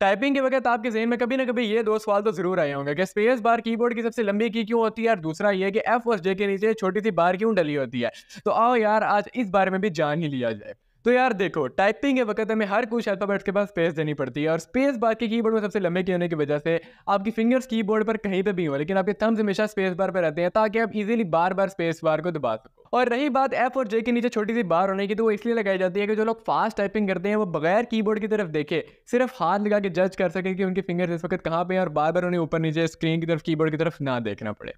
typing के वक्त आपके जहन में कभी ना कभी ये दो सवाल तो जरूर आए होंगे कि स्पेस बार कीबोर्ड की सबसे लंबी की क्यों होती है और दूसरा ये कि एफ और जे के नीचे छोटी सी बार क्यों डली होती है तो आओ यार आज इस बारे में भी जान ही लिया जाए तो यार देखो टाइपिंग के वक्त हमें हर कुछ अल्फ़ाबेट्स के पास स्पेस देनी पड़ती है और स्पेस बार के कीबोर्ड में सबसे लंबे की होने की वजह से आपकी फिंगर्स कीबोर्ड पर कहीं पे भी हो लेकिन आपके थम्स हमेशा स्पेस बार पर रहते हैं ताकि आप इजीली बार बार स्पेस बार को दबा सको और रही बात ऐप और जे के नीचे छोटी सी बार होने की तो वो इसलिए लगाई जाती है कि जो लोग फास्ट टाइपिंग करते हैं वो बगैर कीबोर्ड की तरफ देखे सिर्फ हाथ लगा के जज कर सके कि उनकी फिंगर इस वक्त कहाँ पे हैं और बार बार उन्हें ऊपर नीचे स्क्रीन की तरफ कीबोर्ड की तरफ ना देखना पड़े